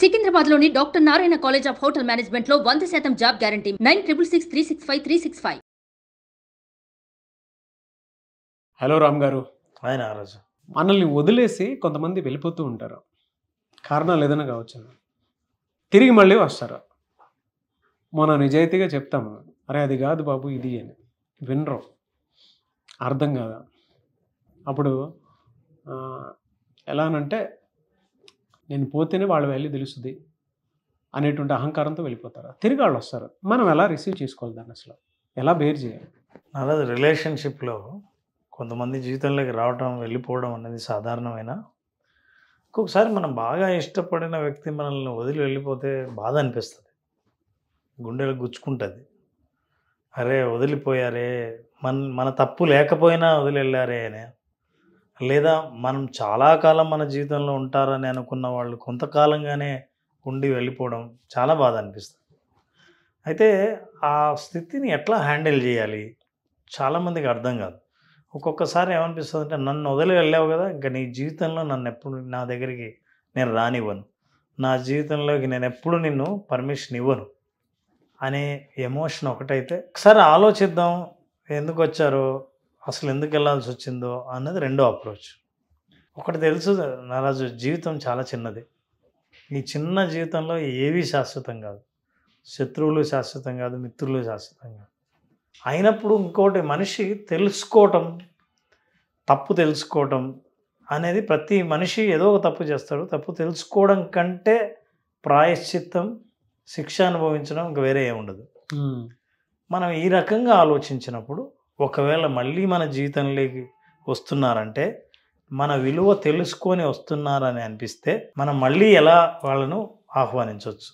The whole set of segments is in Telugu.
సికింద్రాబాద్ లోని doctor Narayana college of hotel management లో వంద శాతం job guarantee nine triple six three six five three six five hello Ram గారు ఆయన ఆరోజు మనల్ని వదిలేసి కొంతమంది వెళ్ళిపోతూ ఉంటారు కారణాలు ఏదైనా కావచ్చు తిరిగి మళ్ళీ వస్తారు మనం నిజాయితీగా చెప్తాము అరే అది కాదు బాబు ఇది అని వినరు అర్థం కాదా అప్పుడు ఎలా అంటే నేను పోతేనే వాళ్ళ వాల్యూ తెలుస్తుంది అనేటువంటి అహంకారంతో వెళ్ళిపోతారు తిరిగి వాళ్ళు వస్తారు మనం ఎలా రిసీవ్ చేసుకోవాలి దాన్ని అసలు ఎలా బేర్ చేయాలి అలాగే రిలేషన్షిప్లో కొంతమంది జీవితంలోకి రావటం వెళ్ళిపోవడం అనేది సాధారణమైన ఒక్కొక్కసారి మనం బాగా ఇష్టపడిన వ్యక్తి మనల్ని వదిలి వెళ్ళిపోతే బాధ అనిపిస్తుంది గుండెలు గుచ్చుకుంటుంది అరే వదిలిపోయారే మన మన తప్పు లేకపోయినా వదిలి వెళ్ళారే అని లేదా మనం చాలా కాలం మన జీవితంలో ఉంటారని అనుకున్న వాళ్ళు కొంతకాలంగానే ఉండి వెళ్ళిపోవడం చాలా బాధ అనిపిస్తుంది అయితే ఆ స్థితిని ఎట్లా హ్యాండిల్ చేయాలి చాలామందికి అర్థం కాదు ఒక్కొక్కసారి ఏమనిపిస్తుంది అంటే నన్ను వదిలి వెళ్ళావు కదా ఇంకా నీ జీవితంలో నన్ను ఎప్పుడు నా దగ్గరికి నేను రానివ్వను నా జీవితంలోకి నేను ఎప్పుడు నిన్ను పర్మిషన్ ఇవ్వను అనే ఎమోషన్ ఒకటైతే ఒకసారి ఆలోచిద్దాం ఎందుకు వచ్చారో అసలు ఎందుకు వెళ్ళాల్సి వచ్చిందో అన్నది రెండో అప్రోచ్ ఒకటి తెలుసు నారాజు జీవితం చాలా చిన్నది ఈ చిన్న జీవితంలో ఏవి శాశ్వతం కాదు శత్రువులు శాశ్వతం కాదు మిత్రులు శాశ్వతం కాదు అయినప్పుడు ఇంకోటి మనిషి తెలుసుకోవటం తప్పు తెలుసుకోవటం అనేది ప్రతి మనిషి ఏదో ఒక తప్పు చేస్తాడు తప్పు తెలుసుకోవడం కంటే ప్రాయశ్చిత్తం శిక్ష అనుభవించడం ఇంకా వేరే ఏముండదు మనం ఈ రకంగా ఆలోచించినప్పుడు ఒకవేళ మళ్ళీ మన జీవితంలోకి వస్తున్నారంటే మన విలువ తెలుసుకొని వస్తున్నారని అనిపిస్తే మనం మళ్ళీ ఎలా వాళ్ళను ఆహ్వానించవచ్చు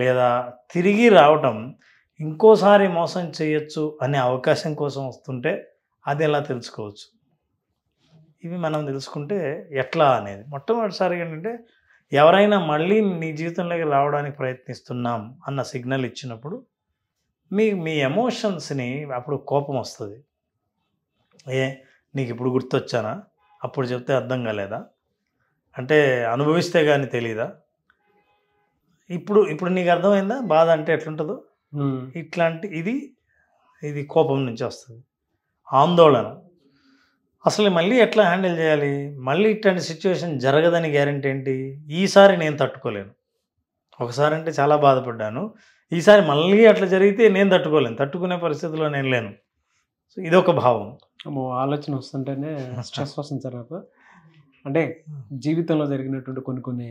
లేదా తిరిగి రావటం ఇంకోసారి మోసం చేయొచ్చు అనే అవకాశం కోసం వస్తుంటే అది ఎలా తెలుసుకోవచ్చు ఇవి మనం తెలుసుకుంటే ఎట్లా అనేది మొట్టమొదటిసారి ఏంటంటే ఎవరైనా మళ్ళీ నీ జీవితంలోకి రావడానికి ప్రయత్నిస్తున్నాం అన్న సిగ్నల్ ఇచ్చినప్పుడు మీ మీ ఎమోషన్స్ని అప్పుడు కోపం వస్తుంది ఏ నీకు ఇప్పుడు గుర్తొచ్చానా అప్పుడు చెప్తే అర్థం కాలేదా అంటే అనుభవిస్తే కానీ తెలియదా ఇప్పుడు ఇప్పుడు నీకు అర్థమైందా బాధ అంటే ఎట్లుంటుందో ఇట్లాంటి ఇది ఇది కోపం నుంచి వస్తుంది ఆందోళన అసలు మళ్ళీ ఎట్లా హ్యాండిల్ చేయాలి మళ్ళీ ఇట్లాంటి సిచ్యువేషన్ జరగదని గ్యారంటీ ఏంటి ఈసారి నేను తట్టుకోలేను ఒకసారి అంటే చాలా బాధపడ్డాను ఈసారి మళ్ళీ అట్లా జరిగితే నేను తట్టుకోలేను తట్టుకునే పరిస్థితిలో నేను లేను సో ఇదొక భావం ఆలోచన వస్తుంటేనే స్ట్రెస్ వస్తుంది సార్ నాకు అంటే జీవితంలో జరిగినటువంటి కొన్ని కొన్ని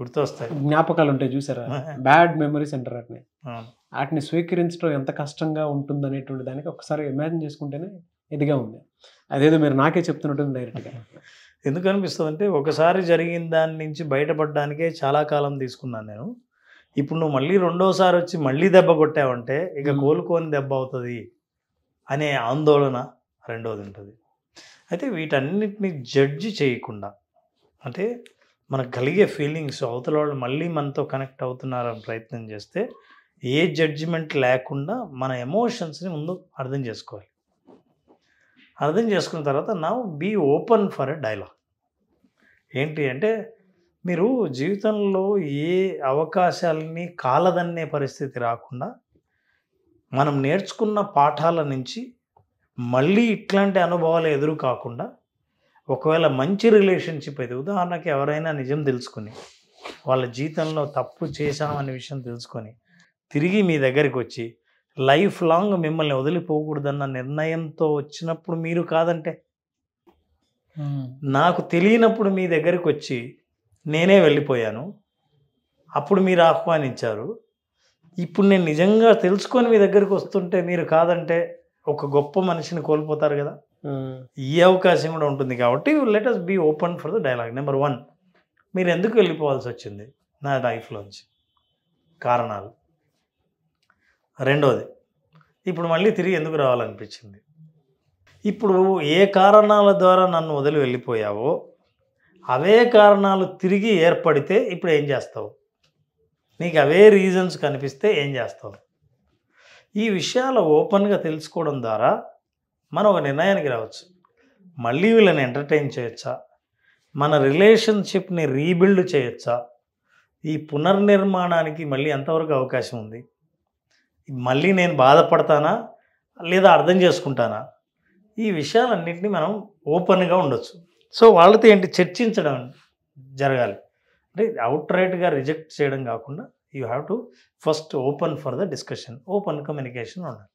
గుర్తొస్తాయి జ్ఞాపకాలు ఉంటాయి చూసారా బ్యాడ్ మెమరీస్ అంటారు వాటిని వాటిని స్వీకరించడం ఎంత కష్టంగా ఉంటుంది అనేటువంటి దానికి ఒకసారి ఇమాజిన్ చేసుకుంటేనే ఇదిగా ఉంది అదేదో మీరు నాకే చెప్తున్నట్టుంది డైరెక్ట్గా ఎందుకు అనిపిస్తుంది అంటే ఒకసారి జరిగిన దాని నుంచి బయటపడడానికే చాలా కాలం తీసుకున్నాను నేను ఇప్పుడు నువ్వు మళ్ళీ రెండోసారి వచ్చి మళ్ళీ దెబ్బ కొట్టావంటే ఇక కోలుకోని దెబ్బ అవుతుంది అనే ఆందోళన రెండోది ఉంటుంది అయితే వీటన్నిటిని జడ్జి చేయకుండా అంటే మనకు కలిగే ఫీలింగ్స్ అవతల వాళ్ళు మళ్ళీ మనతో కనెక్ట్ అవుతున్నారని ప్రయత్నం చేస్తే ఏ జడ్జిమెంట్ లేకుండా మన ఎమోషన్స్ని ముందు అర్థం చేసుకోవాలి అర్థం చేసుకున్న తర్వాత నా be open for a dialogue ఏంటి అంటే మీరు జీవితంలో ఏ అవకాశాలని కాలదన్నే పరిస్థితి రాకుండా మనం నేర్చుకున్న పాఠాల నుంచి మళ్ళీ ఇట్లాంటి అనుభవాలు ఎదురు కాకుండా ఒకవేళ మంచి రిలేషన్షిప్ అయితే ఉదాహరణకి ఎవరైనా నిజం తెలుసుకుని వాళ్ళ జీవితంలో తప్పు చేశామనే విషయం తెలుసుకొని తిరిగి మీ దగ్గరికి వచ్చి లైఫ్ లాంగ్ మిమ్మల్ని వదిలిపోకూడదన్న నిర్ణయంతో వచ్చినప్పుడు మీరు కాదంటే నాకు తెలియనప్పుడు మీ దగ్గరికి వచ్చి నేనే వెళ్ళిపోయాను అప్పుడు మీరు ఆహ్వానించారు ఇప్పుడు నేను నిజంగా తెలుసుకొని మీ దగ్గరికి వస్తుంటే మీరు కాదంటే ఒక గొప్ప మనిషిని కోల్పోతారు కదా ఈ అవకాశం కూడా ఉంటుంది కాబట్టి let us be open for the dialogue number one మీరు ఎందుకు వెళ్ళిపోవాల్సి వచ్చింది నా లైఫ్లోంచి కారణాలు రెండోది ఇప్పుడు మళ్ళీ తిరిగి ఎందుకు రావాలనిపించింది ఇప్పుడు ఏ కారణాల ద్వారా నన్ను వదిలి వెళ్ళిపోయావో అవే కారణాలు తిరిగి ఏర్పడితే ఇప్పుడు ఏం చేస్తావు నీకు అవే రీజన్స్ కనిపిస్తే ఏం చేస్తావు ఈ విషయాలు ఓపెన్గా తెలుసుకోవడం ద్వారా మనం ఒక నిర్ణయానికి రావచ్చు మళ్ళీ వీళ్ళని ఎంటర్టైన్ చేయొచ్చా మన రిలేషన్షిప్ని రీబిల్డ్ చేయొచ్చా ఈ పునర్నిర్మాణానికి మళ్ళీ ఎంతవరకు అవకాశం ఉంది మళ్ళీ నేను బాధపడతానా లేదా అర్థం చేసుకుంటానా ఈ విషయాలన్నింటినీ మనం ఓపెన్గా ఉండొచ్చు సో వాళ్ళతో ఏంటి చర్చించడం జరగాలి అంటే అవుట్ రైట్గా రిజెక్ట్ చేయడం కాకుండా you have to first open for the discussion open communication ఉండాలి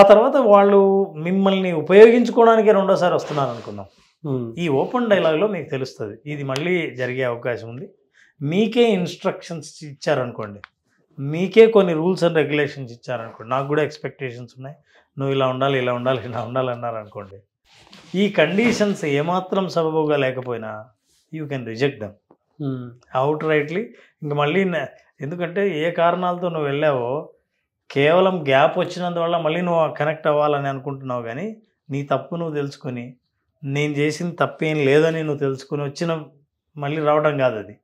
ఆ తర్వాత వాళ్ళు మిమ్మల్ని ఉపయోగించుకోవడానికి రెండోసారి వస్తున్నారు అనుకుందాం ఈ ఓపెన్ డైలాగ్లో మీకు తెలుస్తుంది ఇది మళ్ళీ జరిగే అవకాశం ఉంది మీకే ఇన్స్ట్రక్షన్స్ ఇచ్చారనుకోండి మీకే కొన్ని రూల్స్ అండ్ రెగ్యులేషన్స్ ఇచ్చారనుకోండి నాకు కూడా ఎక్స్పెక్టేషన్స్ ఉన్నాయి నువ్వు ఇలా ఉండాలి ఇలా ఉండాలి ఇలా ఉండాలి అన్నారనుకోండి ఈ కండిషన్స్ ఏమాత్రం సబబుగా లేకపోయినా you can reject them outrightly ఇంక మళ్ళీ ఎందుకంటే ఏ కారణాలతో నువ్వు వెళ్ళావో కేవలం గ్యాప్ వచ్చినందువల్ల మళ్ళీ నువ్వు కనెక్ట్ అవ్వాలని అనుకుంటున్నావు కానీ నీ తప్పు నువ్వు తెలుసుకొని నేను చేసిన తప్పేం లేదని నువ్వు తెలుసుకుని వచ్చిన మళ్ళీ రావడం కాదు అది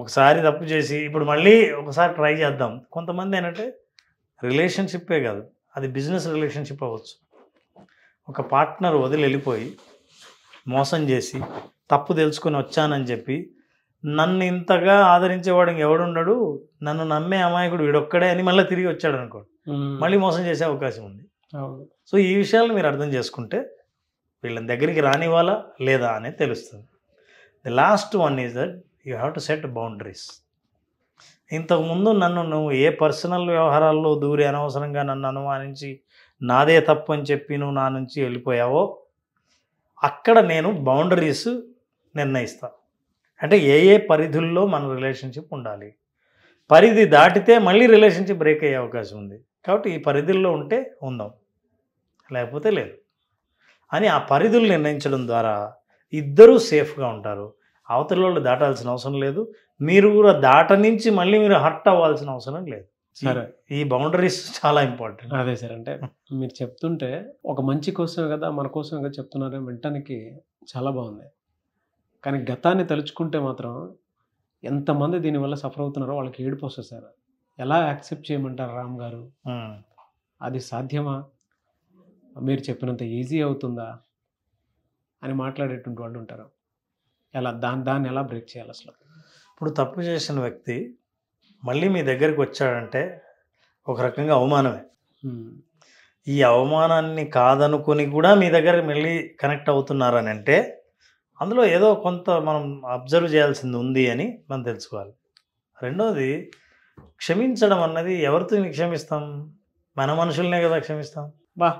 ఒకసారి తప్పు చేసి ఇప్పుడు మళ్ళీ ఒకసారి ట్రై చేద్దాం కొంతమంది ఏంటంటే రిలేషన్షిప్పే కాదు అది బిజినెస్ రిలేషన్షిప్ అవ్వచ్చు ఒక పార్ట్నర్ వదిలి వెళ్ళిపోయి మోసం చేసి తప్పు తెలుసుకొని వచ్చానని చెప్పి నన్ను ఇంతగా ఆదరించేవాడు ఎవడున్నాడు నన్ను నమ్మే అమాయకుడు వీడొక్కడే అని మళ్ళీ తిరిగి వచ్చాడు అనుకోండి మళ్ళీ మోసం చేసే అవకాశం ఉంది సో ఈ విషయాలు మీరు అర్థం చేసుకుంటే వీళ్ళని దగ్గరికి రానివ్వాలా లేదా అనేది తెలుస్తుంది the last one is that you have to set boundaries ఇంతకుముందు నన్ను నువ్వు ఏ పర్సనల్ వ్యవహారాల్లో దూరి అనవసరంగా నన్ను అనుమానించి నాదే తప్పు అని చెప్పి నువ్వు నా నుంచి వెళ్ళిపోయావో అక్కడ నేను బౌండరీస్ నిర్ణయిస్తాను అంటే ఏ ఏ పరిధుల్లో మన రిలేషన్షిప్ ఉండాలి పరిధి దాటితే మళ్ళీ రిలేషన్షిప్ బ్రేక్ అయ్యే అవకాశం ఉంది కాబట్టి ఈ పరిధుల్లో ఉంటే ఉందాం లేకపోతే లేదు అని ఆ పరిధులు నిర్ణయించడం ద్వారా ఇద్దరూ సేఫ్గా ఉంటారు అవతల వాళ్ళు దాటాల్సిన అవసరం లేదు మీరు కూడా దాట నుంచి మళ్ళీ మీరు హర్ట్ అవ్వాల్సిన అవసరం లేదు సరే ఈ బౌండరీస్ చాలా ఇంపార్టెంట్ అదే సార్ అంటే మీరు చెప్తుంటే ఒక మంచి కోసమే కదా మన కోసం కదా చెప్తున్నారు వినటానికి చాలా బాగుంది కానీ గతాన్ని తలుచుకుంటే మాత్రం ఎంతమంది దీనివల్ల సఫర్ అవుతున్నారో వాళ్ళకి ఏడుపు వస్తుంది సార్ ఎలా యాక్సెప్ట్ చేయమంటారు రామ్ గారు అది సాధ్యమా మీరు చెప్పినంత ఈజీ అవుతుందా అని మాట్లాడేటువంటి వాళ్ళు ఉంటారు ఎలా దాని దాన్ని ఎలా బ్రేక్ చేయాలి అసలు ఇప్పుడు తప్పు చేసిన వ్యక్తి మళ్ళీ మీ దగ్గరికి వచ్చాడంటే ఒక రకంగా అవమానమే ఈ అవమానాన్ని కాదనుకుని కూడా మీ దగ్గర మళ్ళీ కనెక్ట్ అవుతున్నారని అంటే అందులో ఏదో కొంత మనం అబ్జర్వ్ చేయాల్సింది ఉంది అని మనం తెలుసుకోవాలి రెండోది క్షమించడం అన్నది ఎవరితో క్షమిస్తాం మన మనుషులనే కదా క్షమిస్తాం బా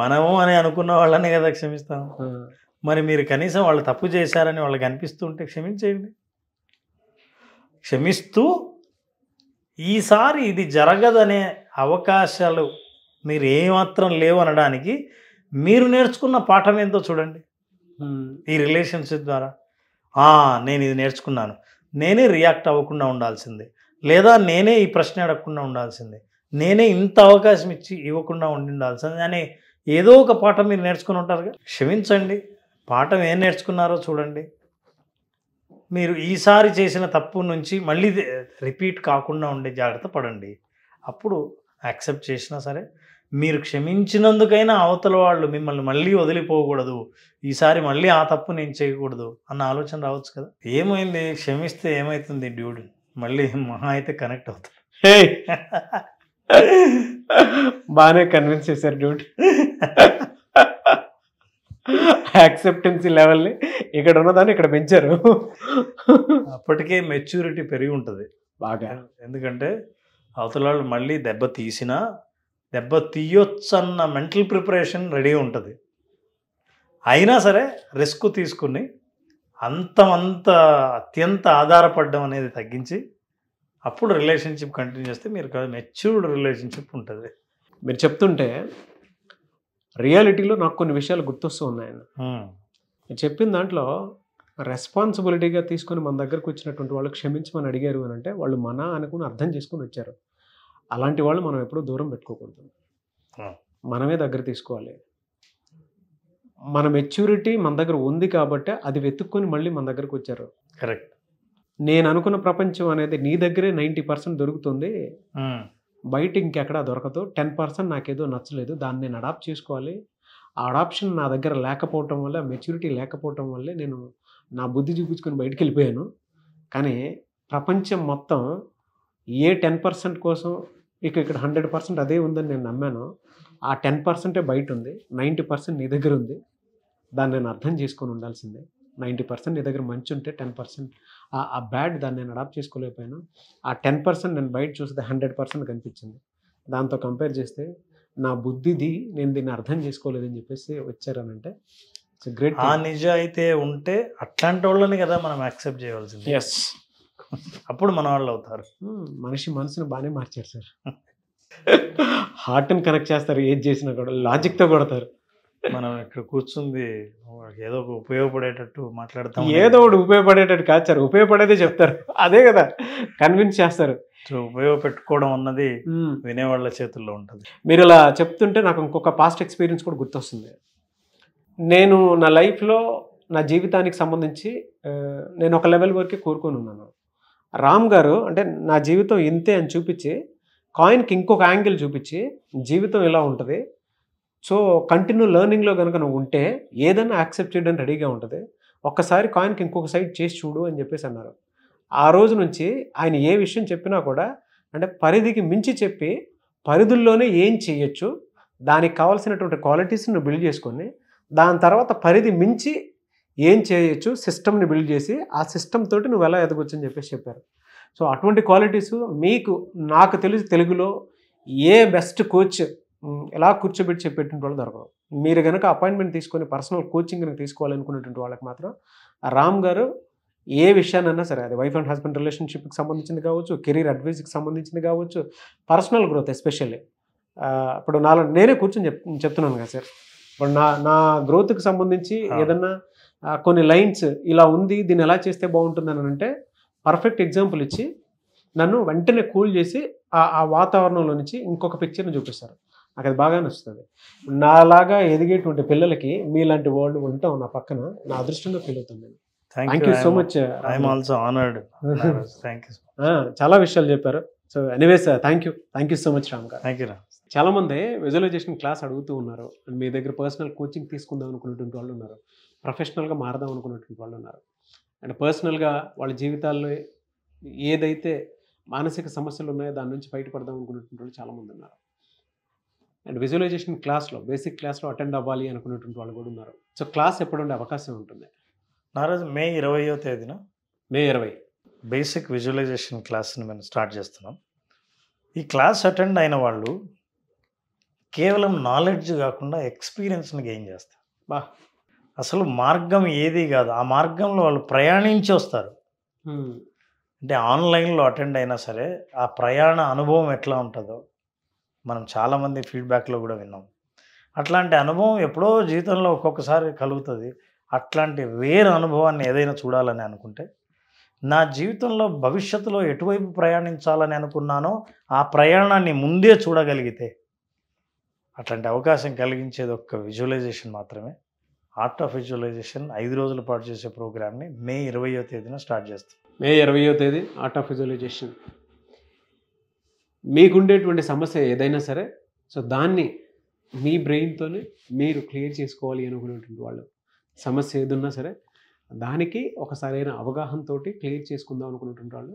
మనము అని అనుకున్న వాళ్ళనే కదా క్షమిస్తాం మరి మీరు కనీసం వాళ్ళు తప్పు చేశారని వాళ్ళకి అనిపిస్తుంటే క్షమించేయండి క్షమిస్తూ ఈసారి ఇది జరగదనే అవకాశాలు మీరు ఏమాత్రం లేవు అనడానికి మీరు నేర్చుకున్న పాఠం ఏంటో చూడండి ఈ రిలేషన్షిప్ ద్వారా నేను ఇది నేర్చుకున్నాను నేనే రియాక్ట్ అవ్వకుండా ఉండాల్సింది లేదా నేనే ఈ ప్రశ్న అడగకుండా ఉండాల్సింది నేనే ఇంత అవకాశం ఇచ్చి ఇవ్వకుండా ఉండి ఉండాల్సింది అనే ఏదో ఒక పాఠం మీరు నేర్చుకుని ఉంటారు క్షమించండి పాఠం ఏం నేర్చుకున్నారో చూడండి మీరు ఈసారి చేసిన తప్పు నుంచి మళ్ళీ రిపీట్ కాకుండా ఉండే జాగ్రత్త పడండి అప్పుడు యాక్సెప్ట్ చేసినా సరే మీరు క్షమించినందుకైనా అవతల వాళ్ళు మిమ్మల్ని మళ్ళీ వదిలిపోకూడదు ఈసారి మళ్ళీ ఆ తప్పు నేను చేయకూడదు అన్న ఆలోచన రావచ్చు కదా ఏమైంది క్షమిస్తే ఏమవుతుంది డ్యూడ్ మళ్ళీ మహా అయితే కనెక్ట్ అవుతుంది బాగానే కన్విన్స్ చేశారు డ్యూడ్ యాక్సెప్టెన్సీ లెవెల్ని ఇక్కడ ఉన్నదాన్ని ఇక్కడ పెంచారు అప్పటికే మెచ్యూరిటీ పెరిగి ఉంటుంది బాగా ఎందుకంటే అవతలాళ్ళు మళ్ళీ దెబ్బ తీసినా దెబ్బ తీయొచ్చన్న మెంటల్ ప్రిపరేషన్ రెడీ ఉంటుంది అయినా సరే రిస్క్ తీసుకుని అంతమంత అత్యంత ఆధారపడడం అనేది తగ్గించి అప్పుడు రిలేషన్షిప్ కంటిన్యూ చేస్తే మీరు మెచ్యూర్డ్ రిలేషన్షిప్ ఉంటుంది మీరు చెప్తుంటే రియాలిటీలో నాకు కొన్ని విషయాలు గుర్తొస్తూ ఉన్నాయన్న చెప్పిన దాంట్లో రెస్పాన్సిబిలిటీగా తీసుకొని మన దగ్గరకు వచ్చినటువంటి వాళ్ళు క్షమించమని అడిగారు అని అంటే వాళ్ళు మన అనుకుని అర్థం చేసుకుని వచ్చారు అలాంటి వాళ్ళు మనం ఎప్పుడూ దూరం పెట్టుకోకూడదు మనమే దగ్గర తీసుకోవాలి మన మెచ్యూరిటీ మన దగ్గర ఉంది కాబట్టి అది వెతుక్కొని మళ్ళీ మన దగ్గరకు వచ్చారు కరెక్ట్ నేను అనుకున్న ప్రపంచం అనేది నీ దగ్గరే నైంటీ పర్సెంట్ దొరుకుతుంది బయట ఇంకెక్కడా దొరకదు టెన్ పర్సెంట్ నాకేదో నచ్చలేదు దాన్ని నేను అడాప్ట్ చేసుకోవాలి ఆ అడాప్షన్ నా దగ్గర లేకపోవటం వల్ల మెచ్యూరిటీ లేకపోవటం వల్లే నేను నా బుద్ధి చూపించుకొని బయటికి వెళ్ళిపోయాను కానీ ప్రపంచం మొత్తం ఏ టెన్ పర్సెంట్ కోసం ఇక ఇక్కడ హండ్రెడ్ పర్సెంట్ అదే ఉందని నేను నమ్మాను ఆ టెన్ పర్సెంటే బయట ఉంది నైంటీ పర్సెంట్ నీ దగ్గర ఉంది దాన్ని నేను అర్థం చేసుకొని ఉండాల్సిందే నైంటీ పర్సెంట్ నీ దగ్గర మంచి ఉంటే టెన్ పర్సెంట్ ఆ బ్యాడ్ దాన్ని నేను అడాప్ట్ చేసుకోలేకపోయినా ఆ టెన్ పర్సెంట్ నేను బయట చూస్తే హండ్రెడ్ పర్సెంట్ కనిపించింది దాంతో కంపేర్ చేస్తే నా బుద్ధిది నేను దీన్ని అర్థం చేసుకోలేదని చెప్పేసి వచ్చారనంటే ఇట్స్ గ్రేట్ ఆ నిజ అయితే ఉంటే అట్లాంటి వాళ్ళని కదా మనం యాక్సెప్ట్ చేయవలసింది ఎస్ అప్పుడు మన వాళ్ళు అవుతారు మనిషి మనసుని బాగానే మార్చారు సార్ హార్ట్ని కనెక్ట్ చేస్తారు ఏది చేసినా కూడా లాజిక్తో కొడతారు మనం ఇక్కడ కూర్చుంది ఏదో ఒక ఉపయోగపడేటట్టు మాట్లాడతాం ఏదో ఒకటి ఉపయోగపడేటట్టు కాదు సార్ ఉపయోగపడేదే చెప్తారు అదే కదా కన్విన్స్ చేస్తారు సో ఉపయోగపెట్టుకోవడం అన్నది వినేవాళ్ళ చేతుల్లో ఉంటుంది మీరు ఇలా చెప్తుంటే నాకు ఇంకొక పాస్ట్ ఎక్స్పీరియన్స్ కూడా గుర్తొస్తుంది నేను నా లైఫ్లో నా జీవితానికి సంబంధించి నేను ఒక లెవెల్ వరకే కోరుకొని ఉన్నాను రామ్ గారు అంటే నా జీవితం ఇంతే అని చూపించి కాయిన్కి ఇంకొక యాంగిల్ చూపించి జీవితం ఇలా ఉంటుంది సో కంటిన్యూ లెర్నింగ్లో కనుక నువ్వు ఉంటే ఏదైనా యాక్సెప్ట్ చేయడానికి రెడీగా ఉంటుంది ఒక్కసారి కాయిన్కి ఇంకొక సైడ్ చేసి చూడు అని చెప్పేసి అన్నారు ఆ రోజు నుంచి ఆయన ఏ విషయం చెప్పినా కూడా అంటే పరిధికి మించి చెప్పి పరిధుల్లోనే ఏం చేయొచ్చు దానికి కావాల్సినటువంటి క్వాలిటీస్ని నువ్వు బిల్డ్ చేసుకొని దాని తర్వాత పరిధి మించి ఏం చేయొచ్చు సిస్టమ్ని బిల్డ్ చేసి ఆ సిస్టమ్ తోటి నువ్వు ఎలా ఎదగొచ్చు అని చెప్పేసి చెప్పారు సో అటువంటి క్వాలిటీస్ మీకు నాకు తెలిసి తెలుగులో ఏ బెస్ట్ కోచ్ ఎలా కూర్చోబెట్టి చెప్పేటువంటి వాళ్ళు దొరకదు మీరు కనుక అపాయింట్మెంట్ తీసుకొని పర్సనల్ కోచింగ్ కనుక తీసుకోవాలనుకునేటువంటి వాళ్ళకి మాత్రం రామ్ గారు ఏ విషయాన్నైనా సరే అది వైఫ్ అండ్ హస్బెండ్ రిలేషన్షిప్కి సంబంధించింది కావచ్చు కెరీర్ అడ్వైజ్కి సంబంధించింది కావచ్చు పర్సనల్ గ్రోత్ ఎస్పెషల్లీ ఇప్పుడు నాలో నేనే కూర్చొని చెప్ చెప్తున్నాను కదా సార్ ఇప్పుడు నా నా గ్రోత్కి సంబంధించి ఏదన్నా కొన్ని లైన్స్ ఇలా ఉంది దీన్ని ఎలా చేస్తే బాగుంటుంది అని అంటే పర్ఫెక్ట్ ఎగ్జాంపుల్ ఇచ్చి నన్ను వెంటనే కూల్ చేసి ఆ వాతావరణంలో నుంచి ఇంకొక పిక్చర్ని చూపిస్తారు నాకు అది బాగానే వస్తుంది నాలాగా ఎదిగేటువంటి పిల్లలకి మీలాంటి వాళ్ళు ఉంటాం నా పక్కన నా అదృష్టంగా ఫీల్ అవుతుంది thank you so much I'm also honoured thank you చాలా విషయాలు చెప్పారు so anyways thank you thank you so much Ram గారు థ్యాంక్ యూ రామ్ చాలా మంది విజువలైజేషన్ క్లాస్ అడుగుతూ ఉన్నారు అండ్ మీ దగ్గర పర్సనల్ కోచింగ్ తీసుకుందాం అనుకున్నటువంటి వాళ్ళు ఉన్నారు ప్రొఫెషనల్గా మారదాం అనుకున్నటువంటి వాళ్ళు ఉన్నారు అండ్ పర్సనల్గా వాళ్ళ జీవితాల్లో ఏదైతే మానసిక సమస్యలు ఉన్నాయో దాని నుంచి బయటపడదాం అనుకున్నటువంటి వాళ్ళు చాలామంది ఉన్నారు అండ్ విజువలైజేషన్ క్లాస్లో బేసిక్ క్లాస్లో అటెండ్ అవ్వాలి అనుకునేటువంటి వాళ్ళు కూడా ఉన్నారు సో క్లాస్ ఎప్పుడు ఉండే అవకాశం ఉంటుంది నారాజు మే ఇరవయో తేదీన మే ఇరవై బేసిక్ విజువలైజేషన్ క్లాస్ని మేము స్టార్ట్ చేస్తున్నాం ఈ క్లాస్ అటెండ్ అయిన వాళ్ళు కేవలం నాలెడ్జ్ కాకుండా ఎక్స్పీరియన్స్ని గెయిన్ చేస్తారు బా అసలు మార్గం ఏది కాదు ఆ మార్గంలో వాళ్ళు ప్రయాణించి వస్తారు అంటే ఆన్లైన్లో అటెండ్ అయినా సరే ఆ ప్రయాణ అనుభవం ఎట్లా ఉంటుందో మనం చాలామంది ఫీడ్బ్యాక్లో కూడా విన్నాం అట్లాంటి అనుభవం ఎప్పుడో జీవితంలో ఒక్కొక్కసారి కలుగుతుంది అట్లాంటి వేరే అనుభవాన్ని ఏదైనా చూడాలని అనుకుంటే నా జీవితంలో భవిష్యత్తులో ఎటువైపు ప్రయాణించాలని అనుకున్నానో ఆ ప్రయాణాన్ని ముందే చూడగలిగితే అట్లాంటి అవకాశం కలిగించేది ఒక్క విజువలైజేషన్ మాత్రమే ఆర్ట్ ఆఫ్ విజువలైజేషన్ ఐదు రోజుల పాటు చేసే ప్రోగ్రామ్ని మే ఇరవయో తేదీన స్టార్ట్ చేస్తాం మే ఇరవయో తేదీ ఆర్ట్ ఆఫ్ విజువలైజేషన్ మీకుండేటువంటి సమస్య ఏదైనా సరే సో దాన్ని మీ బ్రెయిన్తోనే మీరు క్లియర్ చేసుకోవాలి అనుకునేటువంటి వాళ్ళు సమస్య ఏదున్నా సరే దానికి ఒక సరైన అవగాహనతో క్లియర్ చేసుకుందాం అనుకున్నటువంటి వాళ్ళు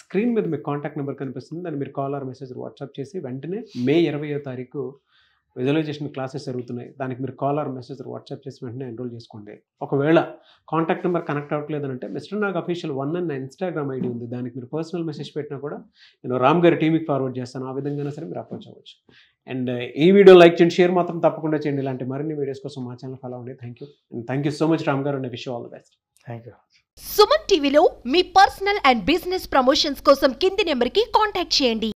స్క్రీన్ మీద మీకు కాంటాక్ట్ నెంబర్ కనిపిస్తుంది దాన్ని మీరు కాల్ ఆర్ మెసేజ్ వాట్సాప్ చేసి వెంటనే మే ఇరవయో తారీఖు విజువలైజేషన్ క్లాసెస్ జరుగుతున్నాయి దానికి మీరు కాల్ ఆర్ మెసేజ్ వాట్సాప్ చేసి వెంటనే ఎన్రోల్ చేసుకోండి ఒకవేళ కాంటాక్ట్ నెంబర్ కనెక్ట్ అవ్వట్లేదు అంటే మిస్టర్ నాగ్ అఫీషియల్ వన్ నా ఇన్స్టాగ్రామ్ ఐడి ఉంది దానికి మీరు పర్సనల్ మెసేజ్ పెట్టినా కూడా నేను రామ్ గారి టీమ్కి ఫార్వర్డ్ చేస్తాను ఆ విధంగా సరే మీరు అప్రోచ్ అవ్వచ్చు అండ్ uh, ఈ వీడియో లైక్ చేయండి షేర్ మాత్రం తప్పకుండా చేయండి ఇలాంటి మరిన్ని వీడియోస్ కోసం మా ఛానల్ ఫాలో అవ్వండి thank you and thank you so much Ram గారు and wish all the best thank you Suman టీవీలో మీ పర్సనల్ అండ్ బిజినెస్ ప్రమోషన్స్ కోసం కింది నెంబర్కి కాంటాక్ట్ చేయండి